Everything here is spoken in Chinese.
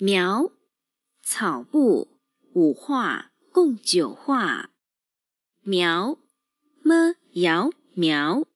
苗，草部，五画，共九画。苗么？摇苗。